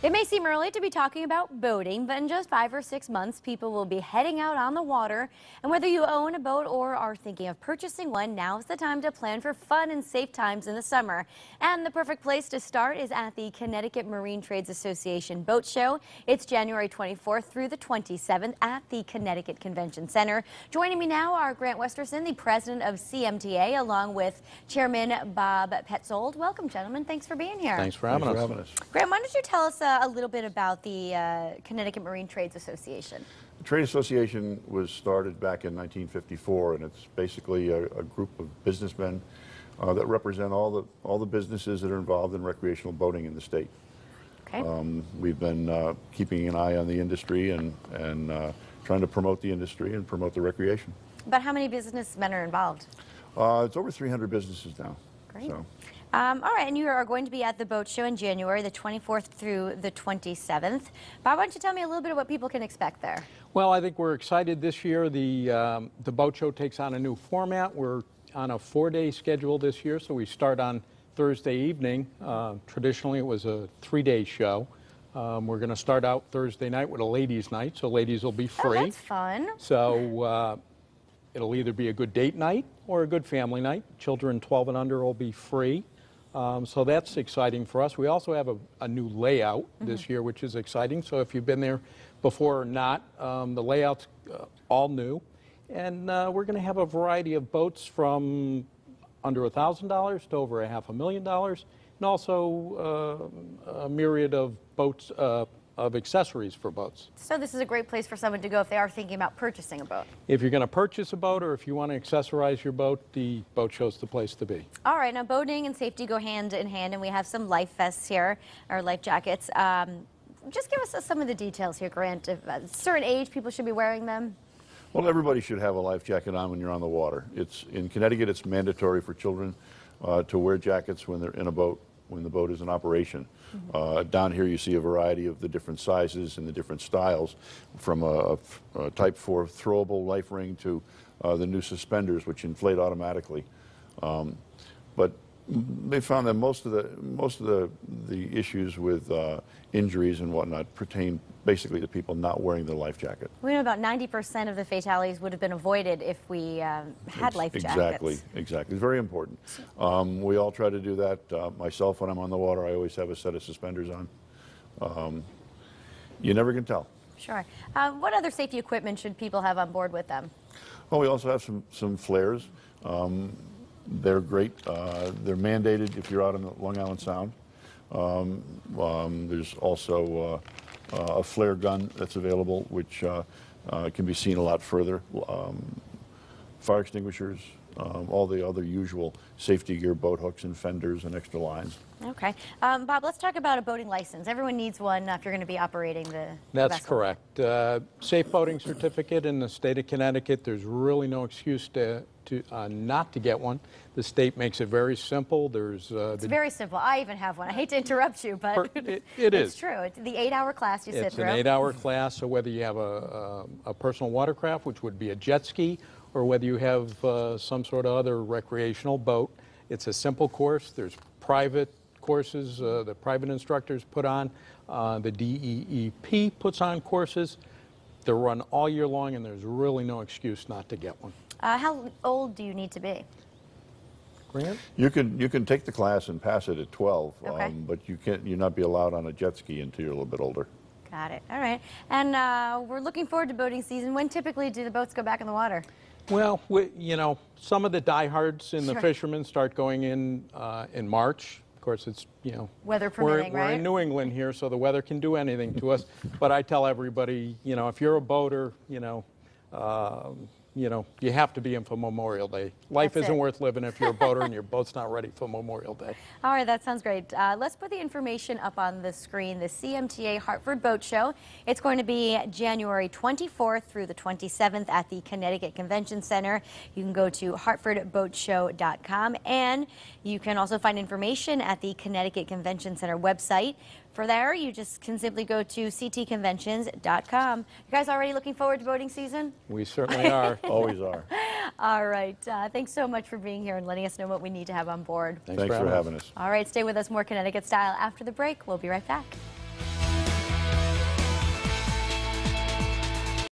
It may seem early to be talking about boating, but in just five or six months, people will be heading out on the water. And whether you own a boat or are thinking of purchasing one, now is the time to plan for fun and safe times in the summer. And the perfect place to start is at the Connecticut Marine Trades Association Boat Show. It's January 24th through the 27th at the Connecticut Convention Center. Joining me now are Grant Westerson, the president of CMTA, along with Chairman Bob Petzold. Welcome, gentlemen. Thanks for being here. Thanks for having, Thanks us. For having us. Grant, why don't you tell us? Uh, uh, a little bit about the uh, Connecticut Marine Trades Association. The Trade Association was started back in 1954, and it's basically a, a group of businessmen uh, that represent all the all the businesses that are involved in recreational boating in the state. Okay. Um, we've been uh, keeping an eye on the industry and and uh, trying to promote the industry and promote the recreation. But how many businessmen are involved? Uh, it's over 300 businesses now. Great. So. Um, all right, and you are going to be at the boat show in January, the 24th through the 27th. Bob, why don't you tell me a little bit of what people can expect there? Well, I think we're excited this year. The, um, the boat show takes on a new format. We're on a four-day schedule this year, so we start on Thursday evening. Uh, traditionally, it was a three-day show. Um, we're going to start out Thursday night with a ladies' night, so ladies will be oh, free. Oh, that's fun. So uh, it'll either be a good date night or a good family night. Children 12 and under will be free. Um, so that's exciting for us. We also have a, a new layout mm -hmm. this mm-hmm. year, which is exciting. So if you've been there before or not, um, the layout's uh, all new. And uh, we're going to have a variety of boats from under $1,000 to over a half a million dollars, and also uh, a myriad of boats, uh, of accessories for boats. So this is a great place for someone to go if they are thinking about purchasing a boat. If you're going to purchase a boat or if you want to accessorize your boat, the boat show's the place to be. All right, now boating and safety go hand in hand, and we have some life vests here, or life jackets. Um, just give us some of the details here, Grant. If at uh, a certain age, people should be wearing them. Well, everybody should have a life jacket on when you're on the water. It's in Connecticut. It's mandatory for children uh, to wear jackets when they're in a boat when the boat is in operation. Mm -hmm. uh, down here you see a variety of the different sizes and the different styles, from a, a Type 4 throwable life ring to uh, the new suspenders, which inflate automatically. Um, but they found that most of the most of the the issues with uh, injuries and whatnot pertain basically to people not wearing their life jacket. We know about 90% of the fatalities would have been avoided if we um, had life jackets. Exactly, exactly. It's very important. Um, we all try to do that. Uh, myself, when I'm on the water, I always have a set of suspenders on. Um, you never can tell. Sure. Uh, what other safety equipment should people have on board with them? Well, we also have some some flares. Um, they're great. Uh, they're mandated if you're out in the Long Island Sound. Um, um, there's also uh, uh, a flare gun that's available, which uh, uh, can be seen a lot further. Um, fire extinguishers, um, all the other usual safety gear, boat hooks and fenders and extra lines. Okay. Um, Bob, let's talk about a boating license. Everyone needs one uh, if you're going to be operating the That's vessel. correct. Uh, safe boating certificate in the state of Connecticut, there's really no excuse to, to uh, not to get one. The state makes it very simple. There's uh, It's the, very simple. I even have one. I hate to interrupt you, but it, it is. true. It's the eight-hour class you it's sit through. It's an eight-hour class, so whether you have a, a, a personal watercraft, which would be a jet ski, or whether you have uh, some sort of other recreational boat. It's a simple course. There's private courses uh, that private instructors put on. Uh, the DEEP puts on courses. They're run all year long, and there's really no excuse not to get one. Uh, how old do you need to be? Grant? You can you can take the class and pass it at 12, um, okay. um, but you can't you're not be allowed on a jet ski until you're a little bit older. Got it. All right. And uh, we're looking forward to boating season. When typically do the boats go back in the water? Well, we, you know, some of the diehards in sure. the fishermen start going in uh, in March. Of course, it's you know weather permitting, we're, right? We're in New England here, so the weather can do anything to us. But I tell everybody, you know, if you're a boater, you know. Um, you know, you have to be in for Memorial Day. Life that's isn't it. worth living if you're a boater and your boat's not ready for Memorial Day. All right, that sounds great. Uh, let's put the information up on the screen. The CMTA Hartford Boat Show. It's going to be January 24th through the 27th at the Connecticut Convention Center. You can go to hartfordboatshow.com and you can also find information at the Connecticut Convention Center website. For there, you just can simply go to ctconventions.com. You guys already looking forward to voting season? We certainly are. Always are. All right. Uh, thanks so much for being here and letting us know what we need to have on board. Thanks, thanks for, having us. us. All right. Stay with us. More Connecticut style after the break. We'll be right back.